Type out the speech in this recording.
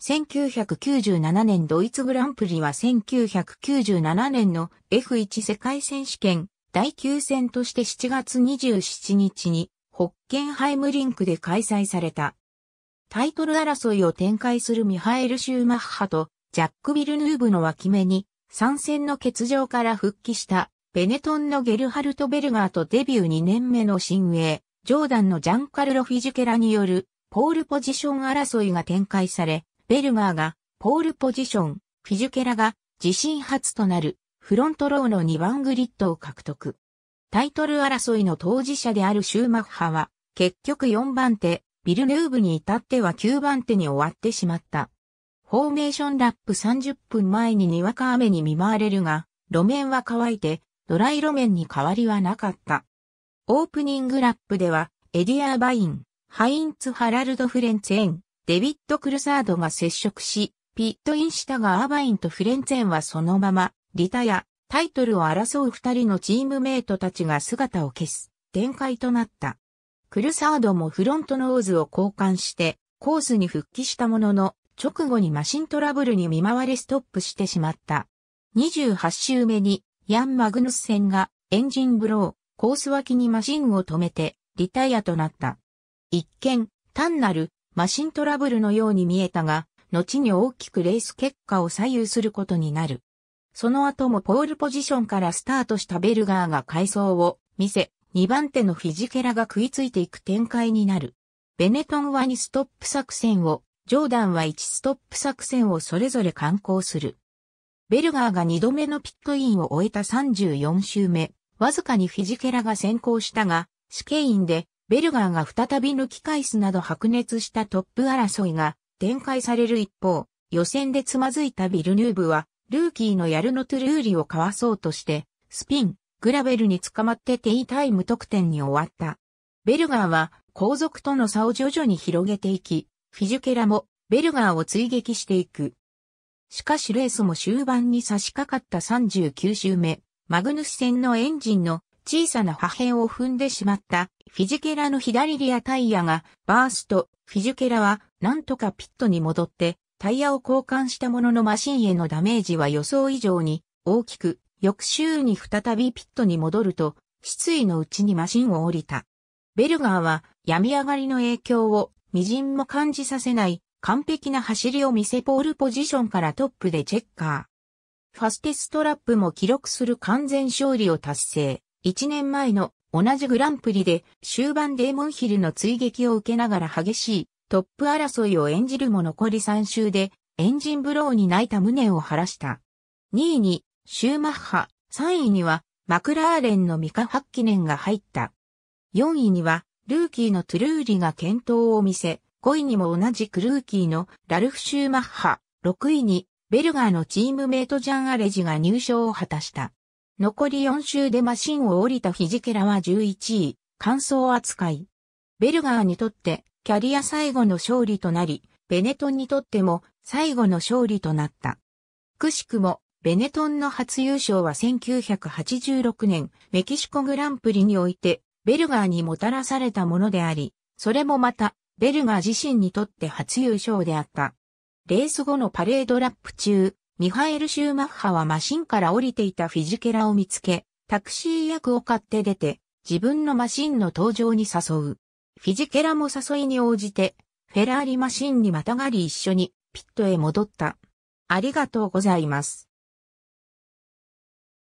1997年ドイツグランプリは1997年の F1 世界選手権第9戦として7月27日にホッケンハイムリンクで開催された。タイトル争いを展開するミハエル・シューマッハとジャック・ビルヌーブの脇目に参戦の欠場から復帰したベネトンのゲルハルト・ベルガーとデビュー2年目の新鋭、ジョーダンのジャンカルロ・フィジュケラによるポールポジション争いが展開され、ベルガーがポールポジション、フィジュケラが自身初となるフロントローの2番グリッドを獲得。タイトル争いの当事者であるシューマッハは結局4番手、ビルヌーブに至っては9番手に終わってしまった。フォーメーションラップ30分前ににわか雨に見舞われるが、路面は乾いて、ドライ路面に変わりはなかった。オープニングラップでは、エディアーバイン、ハインツ・ハラルド・フレンツエン、デビッド・クルサードが接触し、ピットインしたがアーバインとフレンツェンはそのまま、リタやタイトルを争う二人のチームメイトたちが姿を消す展開となった。クルサードもフロントノーズを交換して、コースに復帰したものの、直後にマシントラブルに見舞われストップしてしまった。28周目に、ヤン・マグヌス戦がエンジンブロー、コース脇にマシンを止めて、リタイアとなった。一見、単なるマシントラブルのように見えたが、後に大きくレース結果を左右することになる。その後もポールポジションからスタートしたベルガーが回想を見せ、2番手のフィジケラが食いついていく展開になる。ベネトンは2ストップ作戦を、ジョーダンは1ストップ作戦をそれぞれ観光する。ベルガーが2度目のピットインを終えた34周目、わずかにフィジケラが先行したが、試験員でベルガーが再び抜き返すなど白熱したトップ争いが展開される一方、予選でつまずいたビルヌーブは、ルーキーのヤルノトゥルーリをかわそうとして、スピン、グラベルに捕まってテイタイム得点に終わった。ベルガーは後続との差を徐々に広げていき、フィジュケラもベルガーを追撃していく。しかしレースも終盤に差し掛かった39周目、マグヌス戦のエンジンの小さな破片を踏んでしまったフィジケラの左リアタイヤがバースト、フィジケラはなんとかピットに戻ってタイヤを交換したもののマシンへのダメージは予想以上に大きく翌週に再びピットに戻ると失意のうちにマシンを降りた。ベルガーは病み上がりの影響を微塵も感じさせない完璧な走りを見せポールポジションからトップでチェッカー。ファステストラップも記録する完全勝利を達成。1年前の同じグランプリで終盤デーモンヒルの追撃を受けながら激しいトップ争いを演じるも残り3周でエンジンブローに泣いた胸を晴らした。2位にシューマッハ、3位にはマクラーレンのミカ・ハッキネンが入った。4位にはルーキーのトゥルーリが健闘を見せ、5位にも同じクルーキーのラルフ・シューマッハ、6位にベルガーのチームメイトジャン・アレジが入賞を果たした。残り4周でマシンを降りたフィジケラは11位、完走扱い。ベルガーにとってキャリア最後の勝利となり、ベネトンにとっても最後の勝利となった。くしくも、ベネトンの初優勝は1986年メキシコグランプリにおいてベルガーにもたらされたものであり、それもまたベルガー自身にとって初優勝であった。レース後のパレードラップ中、ミハエル・シューマッハはマシンから降りていたフィジケラを見つけ、タクシー役を買って出て、自分のマシンの登場に誘う。フィジケラも誘いに応じて、フェラーリマシンにまたがり一緒にピットへ戻った。ありがとうございます。